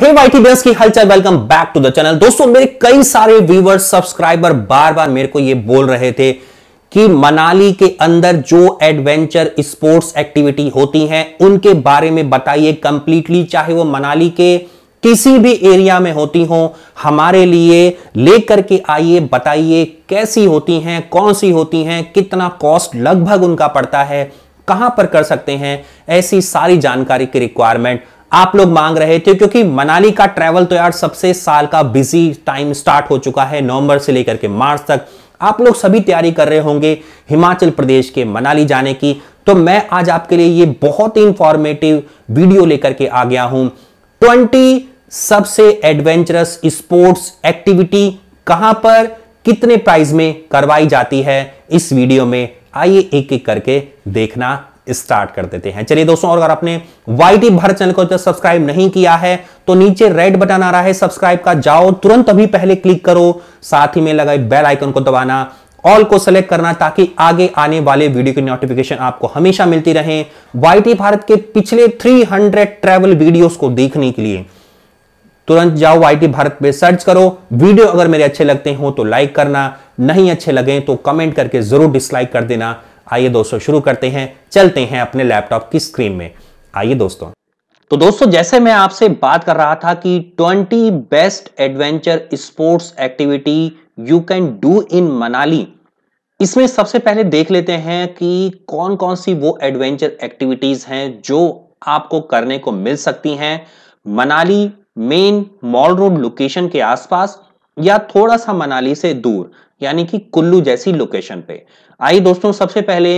की हलचल welcome back to the channel दोस्तों मेरे कई सारे व्यूवर्स सब्सक्राइबर बार बार मेरे को ये बोल रहे थे कि मनाली के अंदर जो एडवेंचर स्पोर्ट्स एक्टिविटी होती हैं उनके बारे में बताइए कंप्लीटली चाहे वो मनाली के किसी भी एरिया में होती हो हमारे लिए लेकर के आइए बताइए कैसी होती हैं कौन सी होती हैं कितना कॉस्ट लगभग उनका पड़ता है कहां पर कर सकते हैं ऐसी सारी जानकारी की रिक्वायरमेंट आप लोग मांग रहे थे क्योंकि मनाली का ट्रैवल तो यार सबसे साल का बिजी टाइम स्टार्ट हो चुका है नवंबर से लेकर के मार्च तक आप लोग सभी तैयारी कर रहे होंगे हिमाचल प्रदेश के मनाली जाने की तो मैं आज आपके लिए ये बहुत ही इंफॉर्मेटिव वीडियो लेकर के आ गया हूं ट्वेंटी सबसे एडवेंचरस स्पोर्ट्स एक्टिविटी कहां पर कितने प्राइस में करवाई जाती है इस वीडियो में आइए एक एक करके देखना स्टार्ट कर देते हैं चलिए दोस्तों और अगर आपने वाई टी भारत चैनल को तो सब्सक्राइब नहीं किया है तो नीचे रेड बटन आ रहा है सब्सक्राइब का जाओ तुरंत अभी पहले क्लिक करो साथ ही में लगाए बेल आइकन को दबाना ऑल को सेलेक्ट करना ताकि आगे आने वाले वीडियो की नोटिफिकेशन आपको हमेशा मिलती रहे वाई भारत के पिछले 300 ट्रैवल वीडियोस को देखने के लिए तुरंत जाओ वाई भारत पे सर्च करो वीडियो अगर मेरे अच्छे लगते हो तो लाइक करना नहीं अच्छे लगे तो कमेंट करके जरूर डिसलाइक कर देना आइए दोस्तों शुरू करते हैं चलते हैं अपने लैपटॉप की स्क्रीन में आइए दोस्तों तो दोस्तों जैसे मैं आपसे बात कर रहा था कि 20 best adventure sports activity you can do in Manali इसमें सबसे पहले देख लेते हैं कि कौन कौन सी वो एडवेंचर एक्टिविटीज हैं जो आपको करने को मिल सकती हैं Manali main mall road location के आसपास या थोड़ा सा मनाली से दूर यानी कि कुल्लू जैसी लोकेशन पे आइए दोस्तों सबसे पहले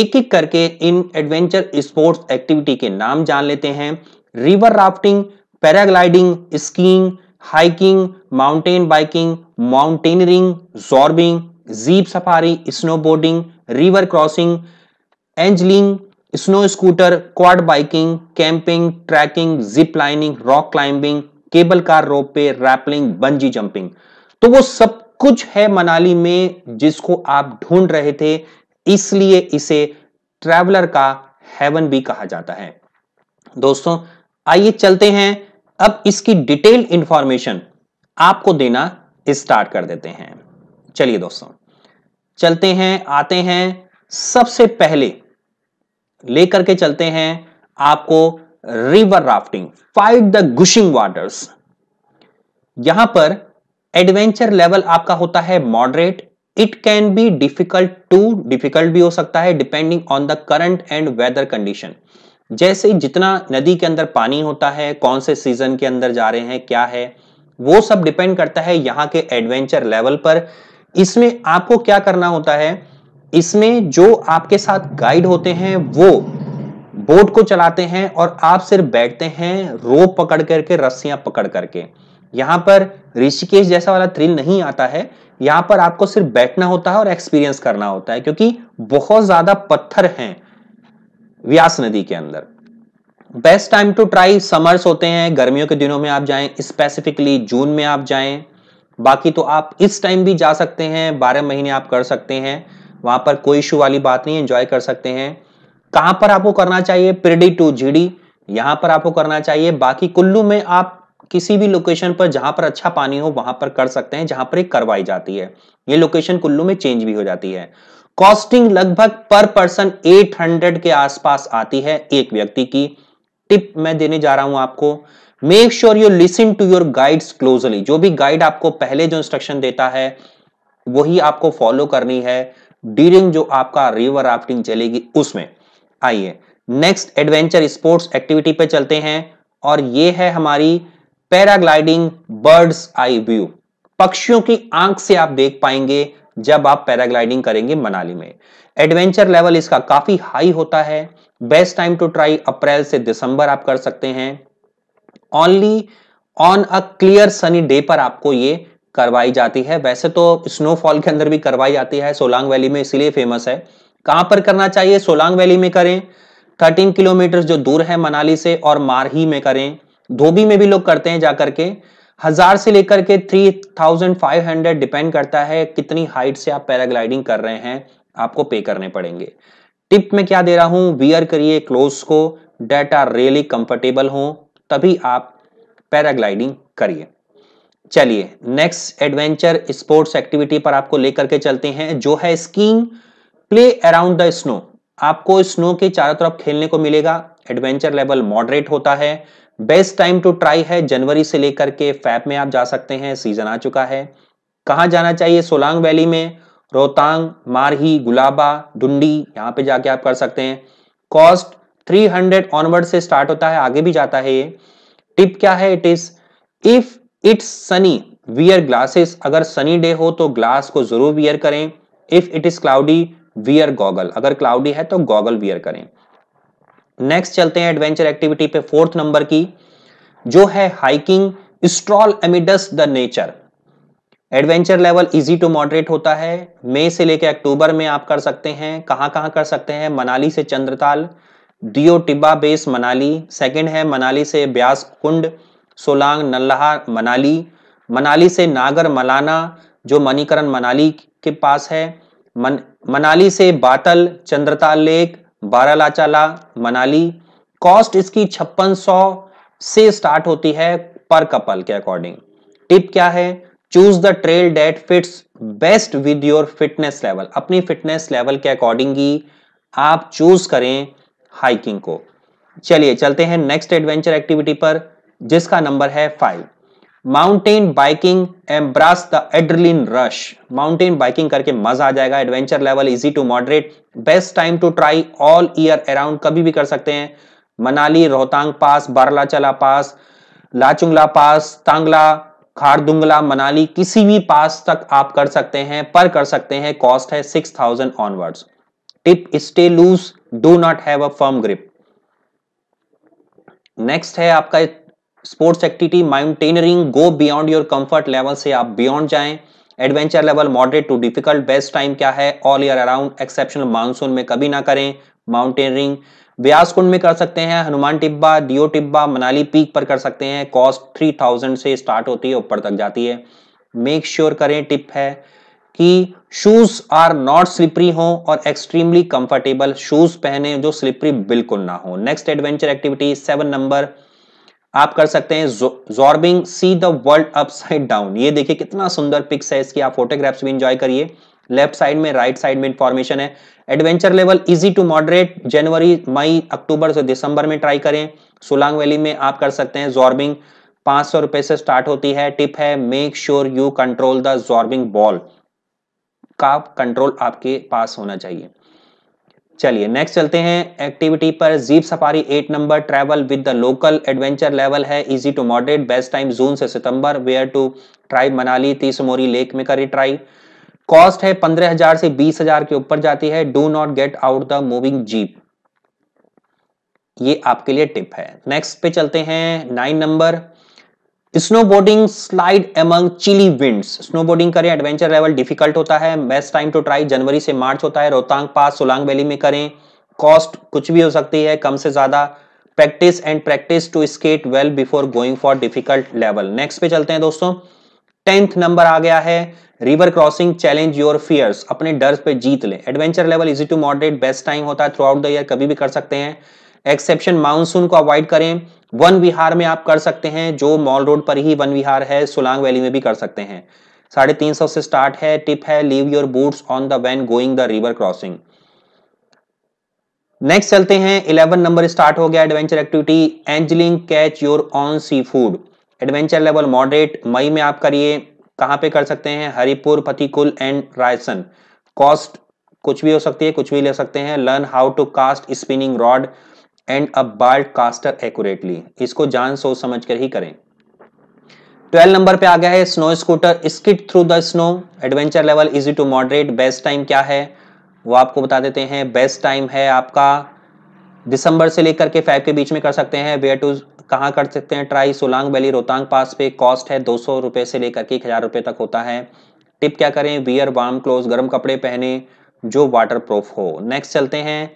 एक एक करके इन एडवेंचर स्पोर्ट्स एक्टिविटी के नाम जान लेते हैं river rafting paragliding skiing hiking mountain biking mountaineering zorbing jeep safari snowboarding river crossing angling snow scooter quad biking camping trekking zip lining rock climbing cable car ropeway rappelling bungee jumping तो वो सब कुछ है मनाली में जिसको आप ढूंढ रहे थे इसलिए इसे ट्रैवलर का हेवन भी कहा जाता है दोस्तों आइए चलते हैं अब इसकी डिटेल इंफॉर्मेशन आपको देना स्टार्ट कर देते हैं चलिए दोस्तों चलते हैं आते हैं सबसे पहले लेकर के चलते हैं आपको river rafting fight the gushing waters यहां पर एडवेंचर लेवल आपका होता है moderate it can be difficult to difficult भी हो सकता है depending on the current and weather condition जैसे जितना नदी के अंदर पानी होता है कौन से सीजन के अंदर जा रहे हैं क्या है वो सब डिपेंड करता है यहाँ के एडवेंचर लेवल पर इसमें आपको क्या करना होता है इसमें जो आपके साथ गाइड होते हैं वो बोट को चलाते हैं और आप सिर्फ बैठते हैं रोप पकड़ करके रस्सियां पकड़ करके यहाँ पर ऋषिकेश जैसा वाला थ्रिल नहीं आता है यहाँ पर आपको सिर्फ बैठना होता है और एक्सपीरियंस करना होता है क्योंकि बहुत ज्यादा पत्थर हैं व्यास नदी के अंदर best time to try summers होते हैं गर्मियों के दिनों में आप जाएं स्पेसिफिकली जून में आप जाएं बाकी तो आप इस टाइम भी जा सकते हैं बारह महीने आप कर सकते हैं वहां पर कोई इशू वाली बात नहीं एंजॉय कर सकते हैं कहां पर आपको करना चाहिए पिरडी टू जीडी यहां पर आपको करना चाहिए बाकी कुल्लू में आप किसी भी लोकेशन पर जहां पर अच्छा पानी हो वहां पर कर सकते हैं जहां पर एक करवाई जाती है ये लोकेशन कुल्लू में चेंज भी हो जाती है कॉस्टिंग लगभग पर पर्सन 800 के आसपास आती है एक व्यक्ति की टिप मैं देने जा रहा हूं आपको make sure you listen to your guides closely जो भी गाइड आपको पहले जो इंस्ट्रक्शन देता है वही आपको फॉलो करनी है ड्यूरिंग जो आपका रिवर राफ्टिंग चलेगी उसमें आइए नेक्स्ट एडवेंचर स्पोर्ट्स एक्टिविटी पे चलते हैं और ये है हमारी पैराग्लाइडिंग बर्ड्स आई व्यू पक्षियों की आंख से आप देख पाएंगे जब आप पैराग्लाइडिंग करेंगे मनाली में एडवेंचर लेवल इसका काफी हाई होता है best time to try April से दिसंबर आप कर सकते हैं only on a clear sunny day पर आपको ये करवाई जाती है वैसे तो स्नोफॉल के अंदर भी करवाई जाती है सोलांग वैली में इसलिए फेमस है कहां पर करना चाहिए सोलांग वैली में करें 13 किलोमीटर जो दूर है मनाली से और मारही में करें धोबी में भी लोग करते हैं जाकर के हजार से लेकर के three thousand five hundred depend करता है कितनी हाइट से आप पैराग्लाइडिंग कर रहे हैं आपको पे करने पड़ेंगे टिप में क्या दे रहा हूं वियर करिए क्लोज को डेट आर रियली कंफर्टेबल हो तभी आप पैराग्लाइडिंग करिए चलिए नेक्स्ट एडवेंचर स्पोर्ट्स एक्टिविटी पर आपको लेकर के चलते हैं जो है skiing play around the snow आपको स्नो के चारों तरफ खेलने को मिलेगा एडवेंचर लेवल मॉडरेट होता है बेस्ट टाइम टू ट्राई है जनवरी से लेकर के फैब में आप जा सकते हैं सीजन आ चुका है कहाँ जाना चाहिए सोलांग वैली में रोहतांग मारही गुलाबा डुंडी यहाँ पे जाके आप कर सकते हैं कॉस्ट 300 ऑनवर्ड से स्टार्ट होता है आगे भी जाता है ये टिप क्या है it is if it's sunny wear glasses अगर सनी डे हो तो ग्लास को जरूर वियर करें if it is cloudy wear goggle अगर क्लाउडी है तो गॉगल वियर करें नेक्स्ट चलते हैं एडवेंचर एक्टिविटी पे फोर्थ नंबर की जो है hiking stroll amidst the nature adventure level easy to moderate होता है मई से लेकर अक्टूबर में आप कर सकते हैं कहाँ कहाँ कर सकते हैं मनाली से चंद्रताल दियो टिब्बा बेस मनाली सेकंड है मनाली से ब्यास कुंड सोलांग नल्लाहा मनाली मनाली से नागर मलाना जो मणिकरण मनाली के पास है मन, मनाली से बातल चंद्रताल लेक बारह लाचाला मनाली कॉस्ट इसकी छप्पन सौ से स्टार्ट होती है पर कपल के अकॉर्डिंग टिप क्या है choose the trail that fits best with your fitness level अपनी फिटनेस लेवल के अकॉर्डिंग ही आप चूज करें हाइकिंग को चलिए चलते हैं नेक्स्ट एडवेंचर एक्टिविटी पर जिसका नंबर है five mountain biking embrace the adrenaline rush mountain biking करके मजा आ जाएगा adventure level easy to moderate best time to try all year around कभी भी कर सकते हैं मनाली रोहतांग पास बारलाचला पास लाचुंगला पास तांगला खारदुंगला मनाली किसी भी पास तक आप कर सकते हैं पर कर सकते हैं कॉस्ट है six thousand onwards tip stay loose do not have a firm grip next है आपका sports activity mountaineering go beyond your comfort level से आप बियॉन्ड जाएं adventure level moderate to difficult best time क्या है all year around exceptional monsoon में कभी ना करें माउंटेनरिंग व्यास कुंड में कर सकते हैं हनुमान टिब्बा डिओ टिब्बा मनाली पीक पर कर सकते हैं कॉस्ट थ्री थाउजेंड से स्टार्ट होती है ऊपर तक जाती है मेक श्योर sure करें टिप है कि शूज आर नॉट स्लिपरी हो और एक्सट्रीमली कंफर्टेबल शूज पहने जो स्लिपरी बिल्कुल ना हो next adventure activity seven number आप कर सकते हैं zorbing see the world upside down ये देखिए कितना सुंदर पिक्स है इसकी आप फोटोग्राफ्स भी इंजॉय करिए लेफ्ट साइड में राइट साइड में इंफॉर्मेशन है adventure level easy to moderate January May October से दिसंबर में ट्राई करें सोलांग वैली में आप कर सकते हैं जॉर्बिंग पांच सौ रुपए से स्टार्ट होती है टिप है make sure you control the zorbing ball का कंट्रोल आपके पास होना चाहिए चलिए नेक्स्ट चलते हैं एक्टिविटी पर jeep safari eight number travel with the local adventure level है easy to moderate best time June से September where to try Manali तीसमोरी लेक में करी ट्राई कॉस्ट है पंद्रह हजार से बीस हजार के ऊपर जाती है do not get out the moving jeep ये आपके लिए टिप है नेक्स्ट पे चलते हैं nine number snowboarding slide among chilly winds snowboarding करें एडवेंचर लेवल डिफिकल्ट होता है best time to try January से मार्च होता है रोहतांग पास सोलांग वैली में करें कॉस्ट कुछ भी हो सकती है कम से ज्यादा practice and practice to skate well before going for difficult level next पे चलते हैं दोस्तों टेंथ नंबर आ गया है river crossing challenge your fears अपने डर पे जीत लें adventure level easy to moderate best time होता है थ्रू आउट द ईयर कभी भी कर सकते हैं एक्सेप्शन मानसून को अवॉइड करें वन विहार में आप कर सकते हैं जो मॉल रोड पर ही वन विहार है सोलांग वैली में भी कर सकते हैं साढ़े तीन सौ से स्टार्ट है टिप है leave your boots on the van going the river crossing next चलते हैं इलेवन नंबर स्टार्ट हो गया adventure activity angling catch your own seafood adventure level moderate May में आप करिए कहाँ पे कर सकते हैं हरिपुर फतिकुल एंड रायसन कॉस्ट कुछ भी हो सकती है कुछ भी ले सकते हैं learn how to cast spinning rod and a bald caster accurately इसको जान सोच समझ कर ही करें ट्वेल्व नंबर पे आ गया है snow scooter skid through the snow adventure level easy to moderate best time क्या है वो आपको बता देते हैं बेस्ट टाइम है आपका दिसंबर से लेकर के फाइव के बीच में कर सकते हैं वेयर टू कहाँ कर सकते हैं try Solang valley Rohtang pass पे कॉस्ट है दो सौ रुपये से लेकर के एक हज़ार रुपये तक होता है टिप क्या करें वियर वार्म क्लोथ गर्म कपड़े पहने जो वाटर प्रूफ हो नेक्स्ट चलते हैं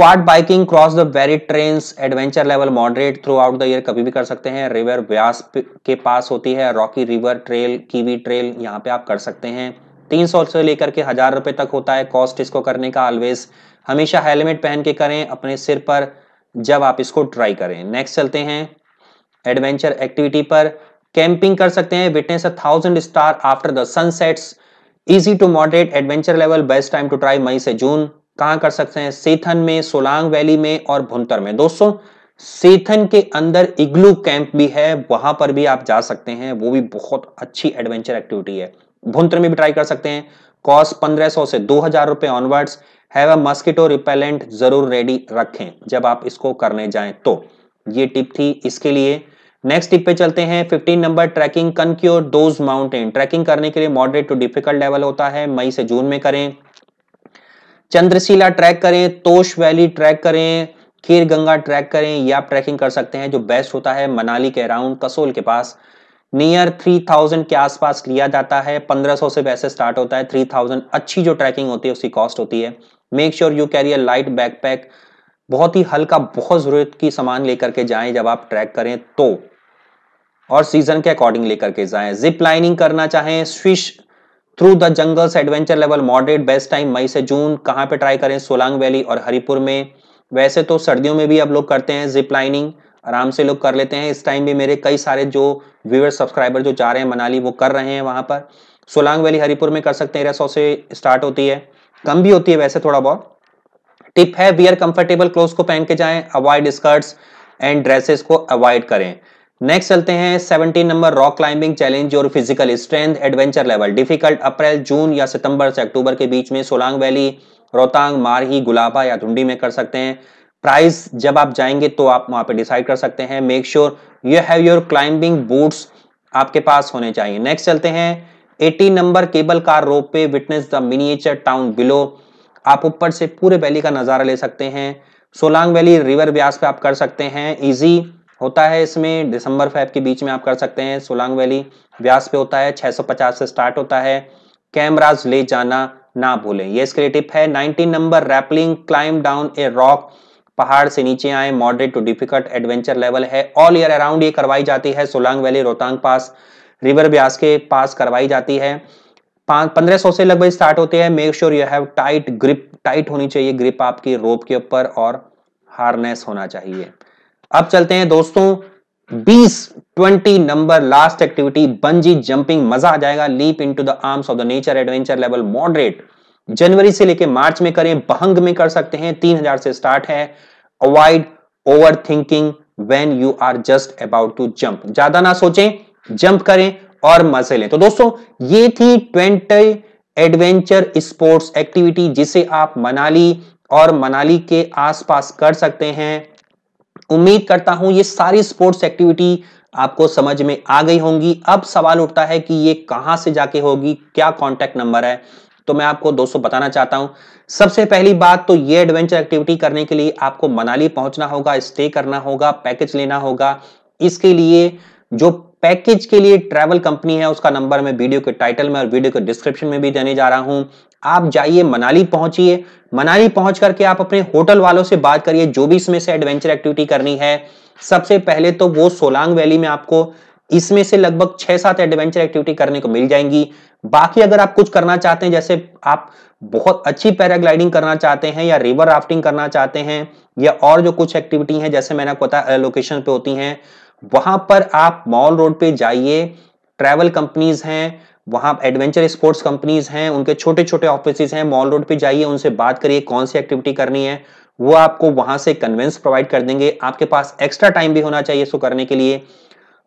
quad biking cross the very train adventure level moderate throughout the year कभी भी कर सकते हैं रिवर व्यास के पास होती है rocky river trail kiwi trail यहाँ पे आप कर सकते हैं तीन सौ से लेकर के हजार रुपए तक होता है कॉस्ट इसको करने का ऑलवेज हमेशा हेलमेट पहन के करें अपने सिर पर जब आप इसको ट्राई करें नेक्स्ट चलते हैं एडवेंचर एक्टिविटी पर कैंपिंग कर सकते हैं witness a thousand star after the sunsets easy to moderate adventure level best time to try May से जून कहां कर सकते हैं सेथन में सोलांग वैली में और भुंतर में दोस्तों सेथन के अंदर इग्लू कैंप भी है वहां पर भी आप जा सकते हैं वो भी बहुत अच्छी एडवेंचर एक्टिविटी है भुंतर में भी ट्राई कर सकते हैं कॉस्ट 1500 से 2000 रुपए onwards have a mosquito repellent जरूर रेडी रखें जब आप इसको करने जाएं तो ये टिप थी इसके लिए नेक्स्ट टिप पे चलते हैं 15 number trekking conquer those mountain trekking करने के लिए मॉडरेट टू डिफिकल्ट लेवल होता है मई से जून में करें चंद्रशिला ट्रैक करें तोश वैली ट्रैक करें खीर गंगा ट्रैक करें या आप ट्रैकिंग कर सकते हैं जो बेस्ट होता है मनाली के अराउंड कसोल के पास नियर 3000 के आसपास लिया जाता है 1500 से वैसे स्टार्ट होता है 3000 अच्छी जो ट्रैकिंग होती है उसकी कॉस्ट होती है make sure you carry a light backpack बहुत ही हल्का बहुत ज़रूरत की सामान लेकर के जाएं जब आप ट्रैक करें तो और सीजन के अकॉर्डिंग लेकर के जाएं जिप लाइनिंग करना चाहें swish through the jungles adventure level moderate best time May से जून कहाँ पे ट्राई करें सोलांग वैली और हरिपुर में वैसे तो सर्दियों में भी अब लोग करते हैं जिप लाइनिंग आराम से लोग कर लेते हैं इस टाइम भी मेरे कई सारे जो व्यूअर सब्सक्राइबर जो जा रहे हैं मनाली वो कर रहे हैं वहाँ पर सोलांग वैली हरिपुर में कर सकते हैं सौ से स्टार्ट होती है कम भी होती है वैसे थोड़ा बहुत टिप है वियर कंफर्टेबल क्लोथ को पहन के जाएं अवॉइड स्कर्ट्स एंड ड्रेसेस को अवॉइड करें नेक्स्ट चलते हैं seventeen number rock climbing challenge और physical strength adventure level difficult April June या सितंबर से अक्टूबर के बीच में सोलांग वैली रोहतांग मारही गुलाबा या धुंडी में कर सकते हैं प्राइस जब आप जाएंगे तो आप वहां पे डिसाइड कर सकते हैं make sure you have your climbing boots आपके पास होने चाहिए नेक्स्ट चलते हैं eighteen number cable car ropeway witness the miniature town below आप ऊपर से पूरे वैली का नजारा ले सकते हैं सोलांग वैली रिवर व्यास पे आप कर सकते हैं इजी होता है इसमें दिसंबर फैब के बीच में आप कर सकते हैं सोलांग वैली व्यास पे होता है 650 से स्टार्ट होता है कैमराज ले जाना ना भूलें ये इसके लिए टिप है 19 नंबर rappelling climb down a rock पहाड़ से नीचे आए moderate to difficult adventure level है ऑल ईयर अराउंड ये करवाई जाती है Solang valley Rohtang pass river Beas के पास करवाई जाती है पंद्रह सौ से लगभग स्टार्ट होते हैं make sure you have tight grip tight होनी चाहिए ग्रिप आपकी रोप के ऊपर और हार्नेस होना चाहिए अब चलते हैं दोस्तों 20 20 number last activity bungee jumping मजा आ जाएगा leap into the arms of the nature adventure level moderate January से लेके मार्च में करें बहंग में कर सकते हैं 3000 से स्टार्ट है avoid overthinking when you are just about to jump ज्यादा ना सोचें जंप करें और मजे लें तो दोस्तों ये थी ट्वेंटी एडवेंचर स्पोर्ट्स एक्टिविटी जिसे आप मनाली और मनाली के आसपास कर सकते हैं उम्मीद करता हूं ये सारी स्पोर्ट्स एक्टिविटी आपको समझ में आ गई होंगी अब सवाल उठता है कि ये कहां से जाके होगी क्या कॉन्टैक्ट नंबर है तो मैं आपको दोस्तों बताना चाहता हूं सबसे पहली बात तो ये एडवेंचर एक्टिविटी करने के लिए आपको मनाली पहुंचना होगा स्टे करना होगा पैकेज लेना होगा इसके लिए जो पैकेज के लिए ट्रैवल कंपनी है उसका नंबर मैं वीडियो के टाइटल में और वीडियो के डिस्क्रिप्शन में भी देने जा रहा हूं आप जाइए मनाली पहुंचिए मनाली पहुंच करके आप अपने होटल वालों से बात करिए जो भी इसमें से एडवेंचर एक्टिविटी करनी है सबसे पहले तो वो सोलांग वैली में आपको इसमें से लगभग छह सात एडवेंचर एक्टिविटी करने को मिल जाएंगी बाकी अगर आप कुछ करना चाहते हैं जैसे आप बहुत अच्छी पैराग्लाइडिंग करना चाहते हैं या रिवर राफ्टिंग करना चाहते हैं या और जो कुछ एक्टिविटी हैं जैसे मैंने पता लोकेशन पे होती हैं वहां पर आप मॉल रोड पे जाइए ट्रैवल कंपनीज हैं वहां एडवेंचर स्पोर्ट्स कंपनीज हैं उनके छोटे छोटे ऑफिस हैं मॉल रोड पे जाइए उनसे बात करिए कौन सी एक्टिविटी करनी है वो आपको वहां से कन्वेंस प्रोवाइड कर देंगे आपके पास एक्स्ट्रा टाइम भी होना चाहिए इसको करने के लिए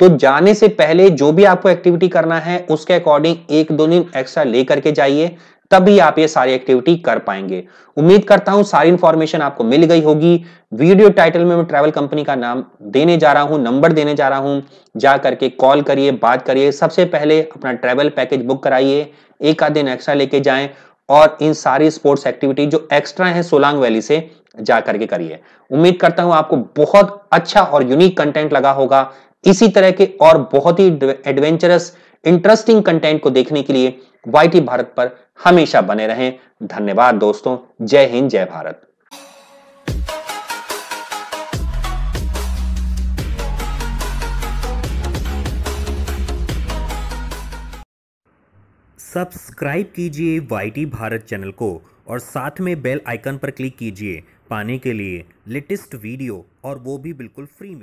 तो जाने से पहले जो भी आपको एक्टिविटी करना है उसके अकॉर्डिंग एक दो दिन एक्स्ट्रा लेकर के जाइए तभी आप ये सारी एक्टिविटी कर पाएंगे उम्मीद करता हूं सारी इंफॉर्मेशन आपको मिल गई होगी वीडियो टाइटल में मैं ट्रैवल कंपनी का नाम देने जा रहा हूं नंबर देने जा रहा हूं जा करके कॉल करिए बात करिए सबसे पहले अपना ट्रैवल पैकेज बुक कराइए एक आध दिन एक्स्ट्रा लेके जाए और इन सारी स्पोर्ट्स एक्टिविटी जो एक्स्ट्रा है सोलांग वैली से जा करके करिए उम्मीद करता हूं आपको बहुत अच्छा और यूनिक कंटेंट लगा होगा इसी तरह के और बहुत ही एडवेंचरस इंटरेस्टिंग कंटेंट को देखने के लिए वाईटी भारत पर हमेशा बने रहें धन्यवाद दोस्तों जय हिंद जय भारत सब्सक्राइब कीजिए वाईटी भारत चैनल को और साथ में बेल आइकन पर क्लिक कीजिए पाने के लिए लेटेस्ट वीडियो और वो भी बिल्कुल फ्री में